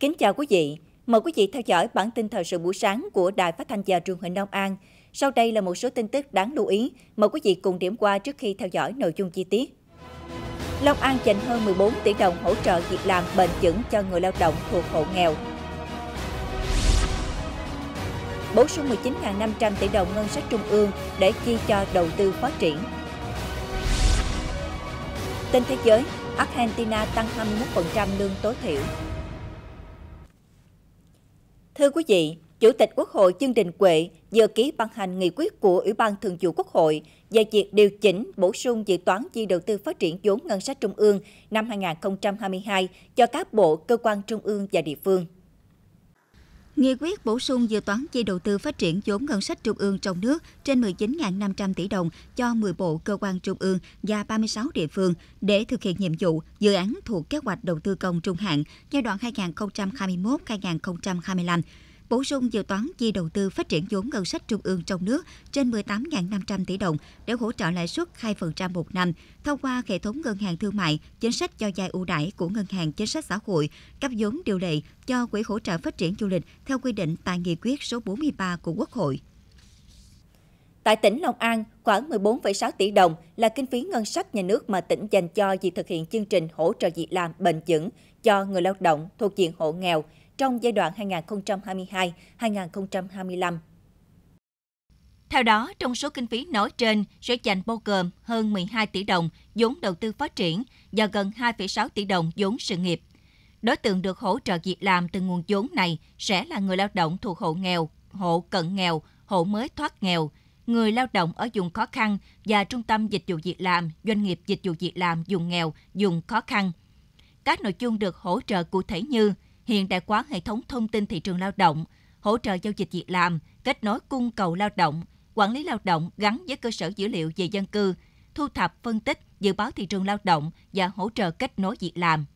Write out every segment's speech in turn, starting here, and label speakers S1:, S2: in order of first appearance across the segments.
S1: Kính chào quý vị. Mời quý vị theo dõi bản tin thời sự buổi sáng của Đài Phát thanh và Truyền hình Long An. Sau đây là một số tin tức đáng lưu ý. Mời quý vị cùng điểm qua trước khi theo dõi nội dung chi tiết. Long An dành hơn 14 tỷ đồng hỗ trợ việc làm bền vững cho người lao động thuộc hộ nghèo. Bổ sung 19.500 tỷ đồng ngân sách trung ương để chi cho đầu tư phát triển. Tin thế giới, Argentina tăng 21% lương tối thiểu. Thưa quý vị, Chủ tịch Quốc hội Dương Đình Quệ vừa ký ban hành nghị quyết của Ủy ban Thường vụ Quốc hội về việc điều chỉnh bổ sung dự toán chi đầu tư phát triển vốn ngân sách trung ương năm 2022 cho các bộ, cơ quan trung
S2: ương và địa phương. Nghị quyết bổ sung dự toán chi đầu tư phát triển vốn ngân sách trung ương trong nước trên 19.500 tỷ đồng cho 10 bộ cơ quan trung ương và 36 địa phương để thực hiện nhiệm vụ dự án thuộc kế hoạch đầu tư công trung hạn giai đoạn 2021-2025 bổ sung dự toán chi đầu tư phát triển vốn ngân sách trung ương trong nước trên 18.500 tỷ đồng để hỗ trợ lãi suất 2% một năm thông qua hệ thống ngân hàng thương mại, chính sách cho vay ưu đãi của ngân hàng chính sách xã hội, cấp vốn điều lệ cho quỹ hỗ trợ phát triển du lịch theo quy định tại nghị quyết số 43 của Quốc hội. Tại tỉnh Long An, khoảng 14,6 tỷ đồng là kinh phí ngân sách nhà
S1: nước mà tỉnh dành cho việc thực hiện chương trình hỗ trợ việc làm bền vững cho người lao động thuộc diện hộ nghèo trong giai đoạn 2022-2025. Theo đó, trong số kinh phí nói trên sẽ dành bao gồm hơn 12 tỷ đồng vốn đầu tư phát triển và gần 2,6 tỷ đồng vốn sự nghiệp. Đối tượng được hỗ trợ việc làm từ nguồn vốn này sẽ là người lao động thuộc hộ nghèo, hộ cận nghèo, hộ mới thoát nghèo, người lao động ở vùng khó khăn và trung tâm dịch vụ việc làm, doanh nghiệp dịch vụ việc làm vùng nghèo, vùng khó khăn. Các nội dung được hỗ trợ cụ thể như – hiện đại hóa hệ thống thông tin thị trường lao động, hỗ trợ giao dịch việc làm, kết nối cung cầu lao động, quản lý lao động gắn với cơ sở dữ liệu về dân cư, thu thập, phân tích, dự báo thị trường lao động và hỗ trợ kết nối việc làm.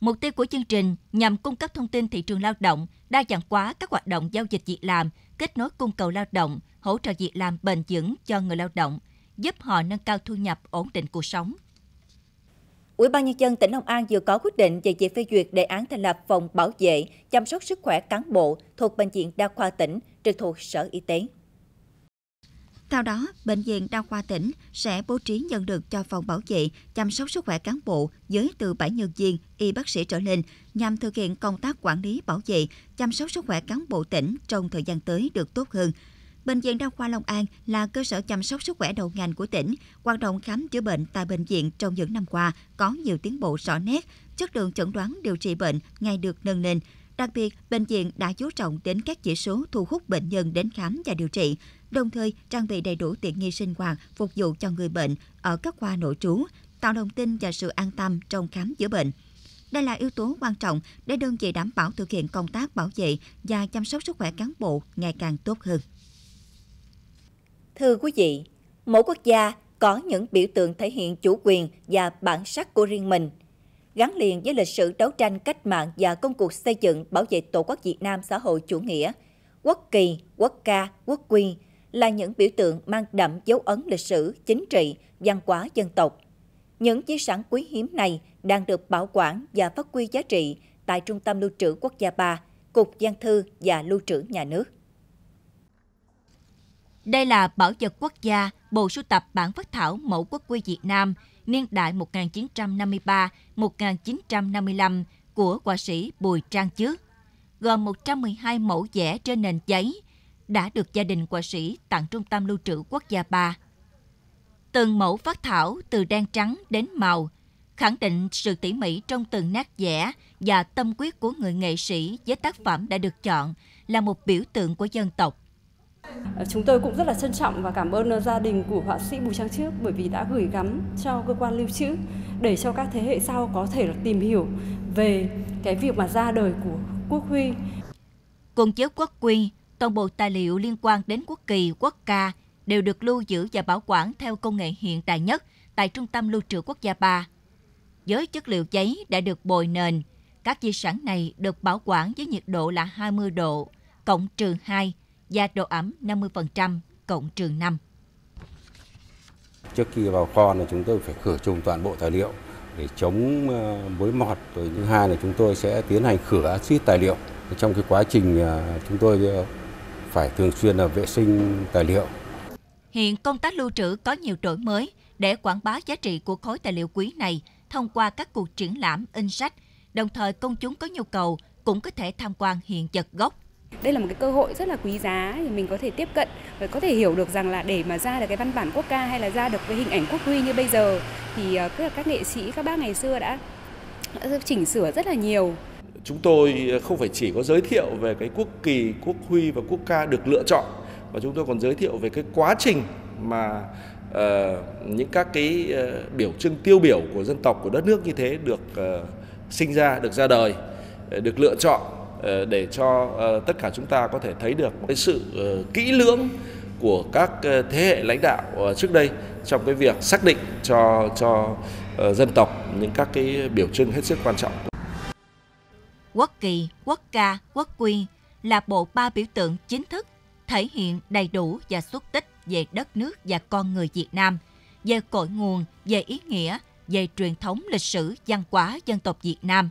S1: Mục tiêu của chương trình nhằm cung cấp thông tin thị trường lao động, đa dạng hóa các hoạt động giao dịch việc làm, kết nối cung cầu lao động, hỗ trợ việc làm bền vững cho người lao động, giúp họ nâng cao thu nhập, ổn định cuộc sống. Ủy ban Nhân dân tỉnh Long An vừa có quyết định về việc phê duyệt đề án thành lập phòng bảo vệ, chăm sóc sức khỏe cán bộ thuộc Bệnh viện Đa khoa tỉnh, trực thuộc Sở Y tế.
S2: Theo đó, Bệnh viện Đa khoa tỉnh sẽ bố trí nhân lực cho phòng bảo vệ, chăm sóc sức khỏe cán bộ với từ 7 nhân viên, y bác sĩ trở lên nhằm thực hiện công tác quản lý bảo vệ, chăm sóc sức khỏe cán bộ tỉnh trong thời gian tới được tốt hơn – Bệnh viện Đa khoa Long An là cơ sở chăm sóc sức khỏe đầu ngành của tỉnh. Hoạt động khám chữa bệnh tại bệnh viện trong những năm qua có nhiều tiến bộ rõ nét, chất lượng chẩn đoán điều trị bệnh ngày được nâng lên. Đặc biệt, bệnh viện đã chú trọng đến các chỉ số thu hút bệnh nhân đến khám và điều trị, đồng thời trang bị đầy đủ tiện nghi sinh hoạt phục vụ cho người bệnh ở các khoa nội trú, tạo đồng tin và sự an tâm trong khám chữa bệnh. Đây là yếu tố quan trọng để đơn vị đảm bảo thực hiện công tác bảo vệ và chăm sóc sức khỏe cán bộ ngày càng tốt hơn. Thưa quý vị, mỗi quốc gia có những biểu tượng thể hiện chủ
S1: quyền và bản sắc của riêng mình. Gắn liền với lịch sử đấu tranh cách mạng và công cuộc xây dựng bảo vệ Tổ quốc Việt Nam xã hội chủ nghĩa, quốc kỳ, quốc ca, quốc quy là những biểu tượng mang đậm dấu ấn lịch sử, chính trị, văn hóa dân tộc. Những di sản quý hiếm này đang được bảo quản và phát huy giá trị tại Trung tâm Lưu trữ Quốc gia 3, Cục Giang thư và Lưu trữ Nhà nước. Đây là bảo vật quốc gia, bộ sưu tập bản phát thảo mẫu quốc quy Việt Nam niên đại 1953-1955 của họa sĩ Bùi Trang Trước, gồm 112 mẫu vẽ trên nền giấy đã được gia đình họa sĩ tặng Trung tâm Lưu trữ Quốc gia 3. Từng mẫu phát thảo từ đen trắng đến màu, khẳng định sự tỉ mỉ trong từng nét vẽ và tâm quyết của người nghệ sĩ với tác phẩm đã được chọn là một biểu tượng của dân tộc Ờ,
S3: chúng tôi cũng rất là trân trọng và cảm ơn ờ, gia đình của họa sĩ Bùi Trang Trước bởi vì đã gửi gắm cho cơ quan lưu trữ để cho các thế hệ sau có thể là tìm hiểu về cái việc mà ra
S1: đời của quốc huy. Cùng với quốc Huy, toàn bộ tài liệu liên quan đến quốc kỳ, quốc ca đều được lưu giữ và bảo quản theo công nghệ hiện đại nhất tại Trung tâm Lưu trữ Quốc gia 3. Với chất liệu giấy đã được bồi nền, các di sản này được bảo quản với nhiệt độ là 20 độ, cộng trừ 2 và độ ẩm 50% cộng trường 5.
S3: Trước khi vào kho là chúng tôi phải khử trùng toàn bộ tài liệu để chống ờ, mối mọt. Rồi thứ hai là chúng tôi sẽ tiến hành khử axit tài liệu. Trong cái quá trình ờ, chúng tôi ờ, phải thường xuyên là vệ sinh tài liệu.
S1: Hiện công tác lưu trữ có nhiều đổi mới để quảng bá giá trị của khối tài liệu quý này thông qua các cuộc triển lãm in sách. Đồng thời công chúng có nhu cầu cũng có thể tham quan hiện vật gốc đây là một cái cơ hội rất là quý giá thì mình có thể tiếp cận
S3: và có thể hiểu được rằng là để mà ra được cái văn bản quốc ca hay là ra được cái hình ảnh quốc huy như bây giờ thì ờ, các nghệ sĩ các bác ngày xưa đã, chỉnh sửa rất là nhiều chúng tôi không phải chỉ có giới thiệu về cái quốc kỳ, quốc huy và quốc ca được lựa chọn và chúng tôi còn giới thiệu về cái quá trình mà uh, những các cái uh, biểu trưng tiêu biểu của dân tộc của đất nước như thế được uh, sinh ra, được ra đời, được lựa chọn Ờ, để cho ờ, tất cả chúng ta có thể thấy được cái sự ờ, kỹ lưỡng của các thế hệ lãnh đạo trước đây trong cái việc xác định cho cho dân tộc những các cái biểu trưng hết sức quan trọng. Quốc
S1: kỳ, quốc ca, quốc quy là bộ ba biểu tượng chính thức thể hiện đầy đủ và xuất tích về đất nước và con người Việt Nam, về cội nguồn, về ý nghĩa, về truyền thống lịch sử văn hóa dân tộc Việt Nam.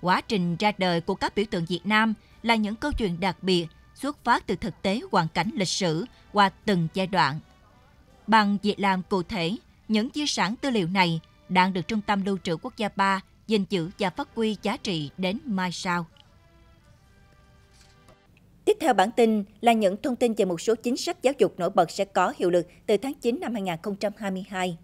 S1: Quá trình ra đời của các biểu tượng Việt Nam là những câu chuyện đặc biệt xuất phát từ thực tế hoàn cảnh lịch sử qua từng giai đoạn. Bằng việc làm cụ thể, những di sản tư liệu này đang được Trung tâm Lưu trữ Quốc gia 3 gìn giữ và phát huy giá trị đến mai sau. Tiếp theo bản tin là những thông tin về một số chính sách giáo dục nổi bật sẽ có hiệu lực từ tháng 9 năm 2022.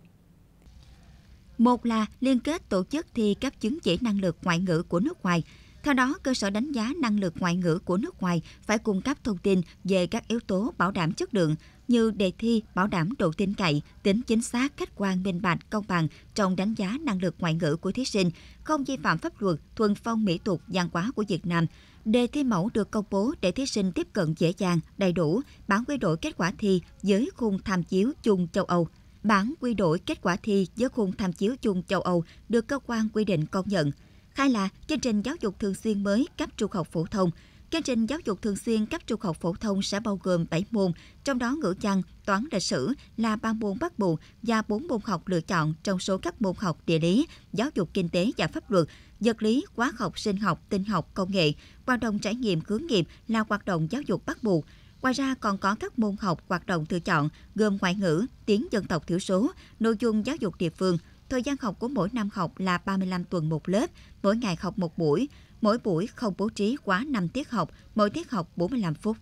S2: Một là liên kết tổ chức thi cấp chứng chỉ năng lực ngoại ngữ của nước ngoài. Theo đó, cơ sở đánh giá năng lực ngoại ngữ của nước ngoài phải cung cấp thông tin về các yếu tố bảo đảm chất lượng như đề thi bảo đảm độ tin cậy, tính chính xác, khách quan, minh bạch, công bằng trong đánh giá năng lực ngoại ngữ của thí sinh, không vi phạm pháp luật, thuần phong mỹ tục, văn hóa của Việt Nam. Đề thi mẫu được công bố để thí sinh tiếp cận dễ dàng, đầy đủ, bản quy đổi kết quả thi dưới khung tham chiếu chung châu Âu. Bản quy đổi kết quả thi với khung tham chiếu chung châu Âu được cơ quan quy định công nhận. Khai là chương trình giáo dục thường xuyên mới cấp trung học phổ thông. Chương trình giáo dục thường xuyên cấp trung học phổ thông sẽ bao gồm 7 môn, trong đó ngữ văn, toán lịch sử là 3 môn bắt buộc và 4 môn học lựa chọn trong số các môn học địa lý, giáo dục kinh tế và pháp luật, vật lý, hóa học, sinh học, tinh học, công nghệ. Hoạt động trải nghiệm hướng nghiệp là hoạt động giáo dục bắt buộc. Ngoài ra còn có các môn học hoạt động tự chọn gồm ngoại ngữ, tiếng dân tộc thiểu số, nội dung giáo dục địa phương. Thời gian học của mỗi năm học là 35 tuần một lớp, mỗi ngày học một buổi. Mỗi buổi không bố trí quá 5 tiết học, mỗi tiết học 45 phút.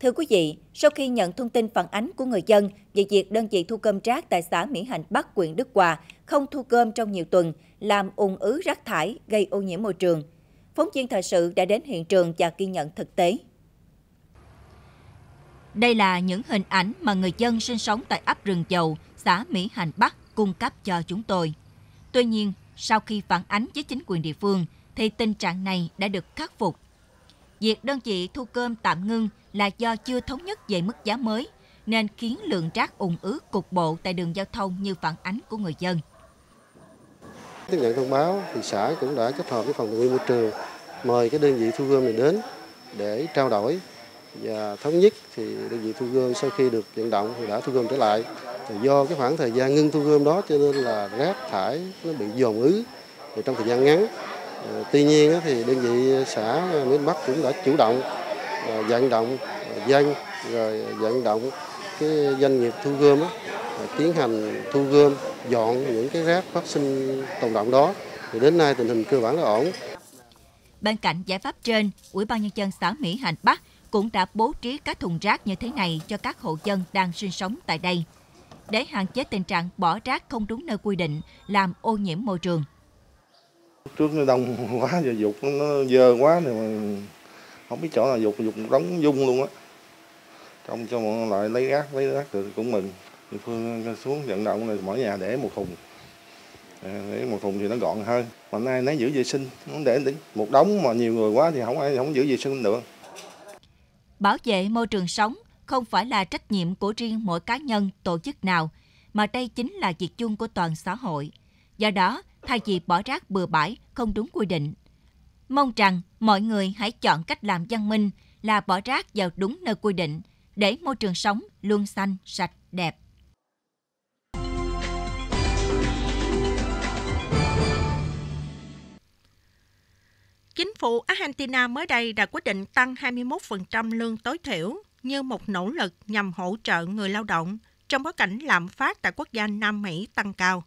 S2: Thưa quý
S1: vị, sau khi nhận thông tin phản ánh của người dân về việc đơn vị thu gom rác tại xã Mỹ Hạnh Bắc, huyện Đức Hòa không thu gom trong nhiều tuần, làm ùn ứ rác thải, gây ô nhiễm môi trường. Phóng viên thời sự đã đến hiện trường và ghi nhận thực tế. Đây là những hình ảnh mà người dân sinh sống tại ấp Rừng Dầu, xã Mỹ Hành Bắc cung cấp cho chúng tôi. Tuy nhiên, sau khi phản ánh với chính quyền địa phương, thì tình trạng này đã được khắc phục. Việc đơn vị thu cơm tạm ngưng là do chưa thống nhất về mức giá mới, nên khiến lượng rác ủng ứ cục bộ tại đường giao thông như phản ánh của người dân.
S3: Tiếp nhận thông báo, thì xã cũng đã kết hợp với phòng tài nguyên môi trường mời cái đơn vị thu gom này đến để trao đổi và thống nhất thì đơn vị thu gom sau khi được vận động thì đã thu gom trở lại. Thì do cái khoảng thời gian ngưng thu gom đó cho nên là rác thải nó bị dồn ứ thì trong thời gian ngắn. Ờ, tuy nhiên thì đơn vị xã miền Bắc cũng đã chủ động ờ, vận động ờ, dân rồi vận động cái doanh nghiệp thu gom đó, tiến hành thu gom dọn những cái rác phát sinh tồn động đó thì đến nay tình hình cơ bản là ổn.
S1: Bên cạnh giải pháp trên, Ủy ban nhân dân xã Mỹ Hành Bắc cũng đã bố trí các thùng rác như thế này cho các hộ dân đang sinh sống tại đây, để hạn chế tình trạng bỏ rác không đúng nơi quy định làm ô nhiễm môi trường.
S3: Trước nó đông quá, giờ dục nó dơ quá, thì mà không biết chỗ nào dục, dục đóng dung luôn á. Trong cho mọi loại lấy rác, lấy rác từ cũng mình Địa phương xuống vận động này mỗi nhà để một thùng à, để một thùng thì nó gọn hơn mà nay nó giữ vệ sinh nó để một đống mà nhiều người quá thì không ai không giữ vệ sinh được
S1: Bảo vệ môi trường sống không phải là trách nhiệm của riêng mỗi cá nhân, tổ chức nào, mà đây chính là việc chung của toàn xã hội. Do đó, thay vì bỏ rác bừa bãi không đúng quy định, mong rằng mọi người hãy chọn cách làm văn minh là bỏ rác vào đúng nơi quy định để môi trường sống luôn xanh, sạch, đẹp.
S3: Chính phủ Argentina mới đây đã quyết định tăng 21% lương tối thiểu như một nỗ lực nhằm hỗ trợ người lao động trong bối cảnh lạm phát tại quốc gia Nam Mỹ tăng cao.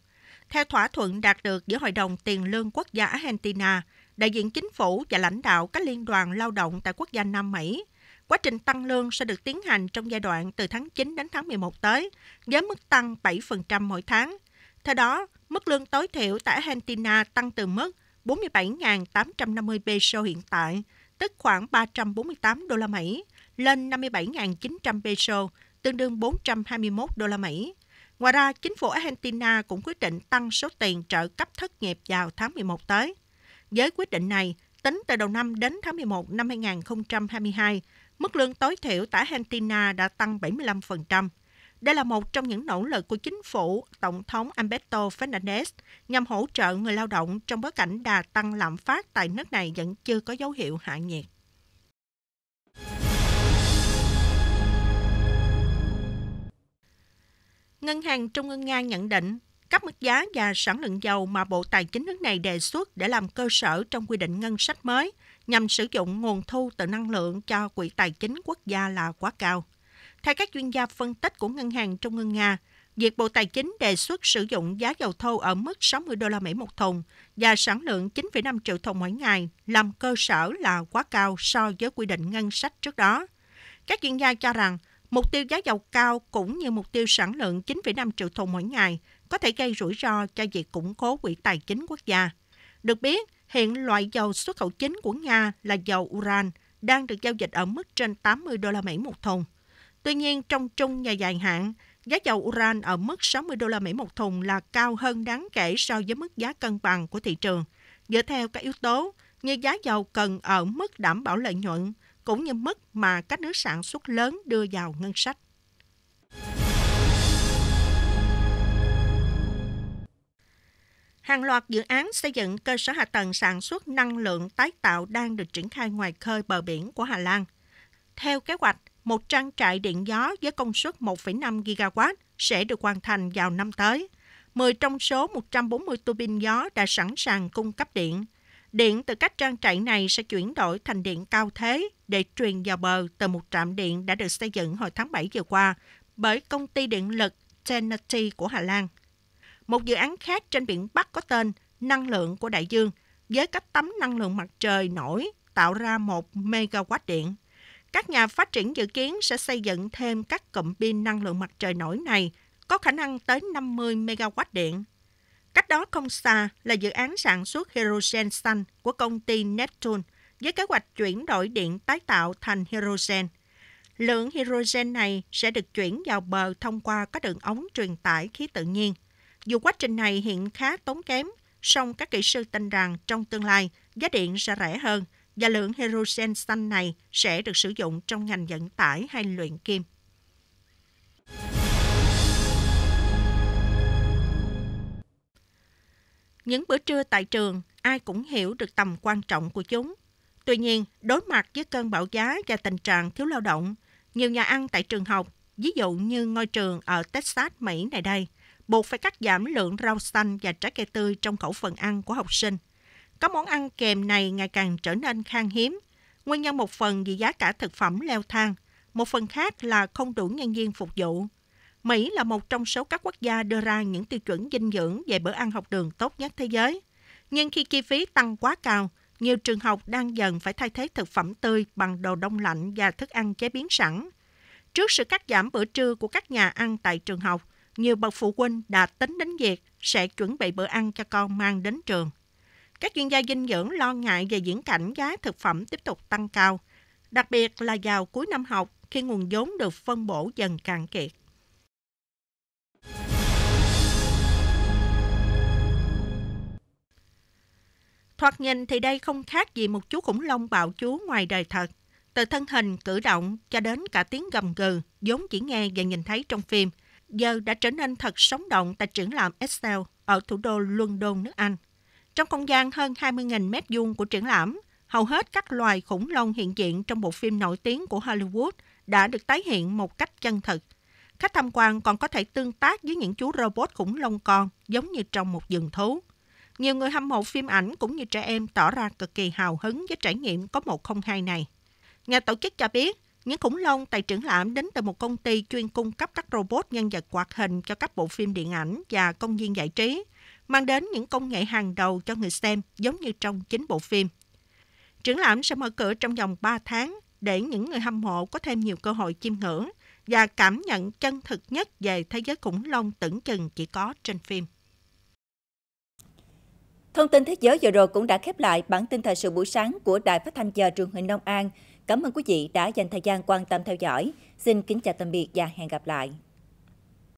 S3: Theo thỏa thuận đạt được giữa Hội đồng Tiền lương Quốc gia Argentina, đại diện chính phủ và lãnh đạo các liên đoàn lao động tại quốc gia Nam Mỹ, quá trình tăng lương sẽ được tiến hành trong giai đoạn từ tháng 9 đến tháng 11 tới, với mức tăng 7% mỗi tháng. Theo đó, mức lương tối thiểu tại Argentina tăng từ mức 47.850 peso hiện tại, tức khoảng 348 đô la Mỹ, lên 57.900 peso, tương đương 421 đô la Mỹ. Ngoài ra, chính phủ Argentina cũng quyết định tăng số tiền trợ cấp thất nghiệp vào tháng 11 tới. Với quyết định này, tính từ đầu năm đến tháng 11 năm 2022, mức lương tối thiểu tại Argentina đã tăng 75%. Đây là một trong những nỗ lực của chính phủ Tổng thống Alberto Fernandez nhằm hỗ trợ người lao động trong bối cảnh đà tăng lạm phát tại nước này vẫn chưa có dấu hiệu hạ nhiệt. Ngân hàng Trung ương Nga nhận định các mức giá và sản lượng dầu mà Bộ Tài chính nước này đề xuất để làm cơ sở trong quy định ngân sách mới nhằm sử dụng nguồn thu từ năng lượng cho Quỹ Tài chính Quốc gia là quá cao. Theo các chuyên gia phân tích của Ngân hàng Trung ương Nga, việc Bộ Tài chính đề xuất sử dụng giá dầu thô ở mức 60 đô la Mỹ một thùng và sản lượng 9,5 triệu thùng mỗi ngày làm cơ sở là quá cao so với quy định ngân sách trước đó. Các chuyên gia cho rằng mục tiêu giá dầu cao cũng như mục tiêu sản lượng 9,5 triệu thùng mỗi ngày có thể gây rủi ro cho việc củng cố quỹ tài chính quốc gia. Được biết, hiện loại dầu xuất khẩu chính của Nga là dầu uran đang được giao dịch ở mức trên 80 đô la Mỹ một thùng. Tuy nhiên, trong trung và dài hạn, giá dầu Uran ở mức 60 đô la Mỹ một thùng là cao hơn đáng kể so với mức giá cân bằng của thị trường. Dựa theo các yếu tố như giá dầu cần ở mức đảm bảo lợi nhuận cũng như mức mà các nước sản xuất lớn đưa vào ngân sách. Hàng loạt dự án xây dựng cơ sở hạ tầng sản xuất năng lượng tái tạo đang được triển khai ngoài khơi bờ biển của Hà Lan. Theo kế hoạch, một trang trại điện gió với công suất 1,5 gigawatt sẽ được hoàn thành vào năm tới. 10 trong số 140 tua bin gió đã sẵn sàng cung cấp điện. Điện từ các trang trại này sẽ chuyển đổi thành điện cao thế để truyền vào bờ từ một trạm điện đã được xây dựng hồi tháng 7 vừa qua bởi công ty điện lực Tennity của Hà Lan. Một dự án khác trên biển Bắc có tên Năng lượng của đại dương với các tấm năng lượng mặt trời nổi tạo ra 1 megawatt điện. Các nhà phát triển dự kiến sẽ xây dựng thêm các cụm pin năng lượng mặt trời nổi này có khả năng tới 50 MW điện. Cách đó không xa là dự án sản xuất hydrogen xanh của công ty Neptune với kế hoạch chuyển đổi điện tái tạo thành hydrogen. Lượng hydrogen này sẽ được chuyển vào bờ thông qua các đường ống truyền tải khí tự nhiên. Dù quá trình này hiện khá tốn kém, song các kỹ sư tin rằng trong tương lai giá điện sẽ rẻ hơn – và lượng hydrogen xanh này sẽ được sử dụng trong ngành vận tải hay luyện kim. Những bữa trưa tại trường, ai cũng hiểu được tầm quan trọng của chúng. Tuy nhiên, đối mặt với cơn bão giá và tình trạng thiếu lao động, nhiều nhà ăn tại trường học, ví dụ như ngôi trường ở Texas, Mỹ này đây, buộc phải cắt giảm lượng rau xanh và trái cây tươi trong khẩu phần ăn của học sinh các món ăn kèm này ngày càng trở nên khan hiếm. Nguyên nhân một phần vì giá cả thực phẩm leo thang, một phần khác là không đủ nhân viên phục vụ. Mỹ là một trong số các quốc gia đưa ra những tiêu chuẩn dinh dưỡng về bữa ăn học đường tốt nhất thế giới. Nhưng khi chi phí tăng quá cao, nhiều trường học đang dần phải thay thế thực phẩm tươi bằng đồ đông lạnh và thức ăn chế biến sẵn. Trước sự cắt giảm bữa trưa của các nhà ăn tại trường học, nhiều bậc phụ huynh đã tính đến việc sẽ chuẩn bị bữa ăn cho con mang đến trường. Các chuyên gia dinh dưỡng lo ngại về diễn cảnh giá thực phẩm tiếp tục tăng cao, đặc biệt là vào cuối năm học khi nguồn vốn được phân bổ dần cạn kiệt. Thoạt nhìn thì đây không khác gì một chú khủng long bạo chúa ngoài đời thật. Từ thân hình, cử động cho đến cả tiếng gầm gừ, vốn chỉ nghe và nhìn thấy trong phim, giờ đã trở nên thật sống động tại triển lãm Excel ở thủ đô London, nước Anh. Trong không gian hơn 20.000 mét vuông của triển lãm, hầu hết các loài khủng long hiện diện trong bộ phim nổi tiếng của Hollywood đã được tái hiện một cách chân thực. Khách tham quan còn có thể tương tác với những chú robot khủng long con giống như trong một vườn thú. Nhiều người hâm mộ phim ảnh cũng như trẻ em tỏ ra cực kỳ hào hứng với trải nghiệm có một không hai này. Nhà tổ chức cho biết, những khủng long tại triển lãm đến từ một công ty chuyên cung cấp các robot nhân vật hoạt hình cho các bộ phim điện ảnh và công viên giải trí – mang đến những công nghệ hàng đầu cho người xem giống như trong chính bộ phim. Triển lãm sẽ mở cửa trong vòng 3 tháng để những người hâm mộ có thêm nhiều cơ hội chiêm ngưỡng và cảm nhận chân thực nhất về thế giới khủng long tưởng chừng chỉ có trên phim. Thông tin thế giới vừa rồi cũng đã khép lại bản tin thời sự buổi
S1: sáng của Đài Phát thanh giờ Truyền hình Long An. Cảm ơn quý vị đã dành thời gian quan tâm theo dõi. Xin kính chào tạm biệt và hẹn gặp lại.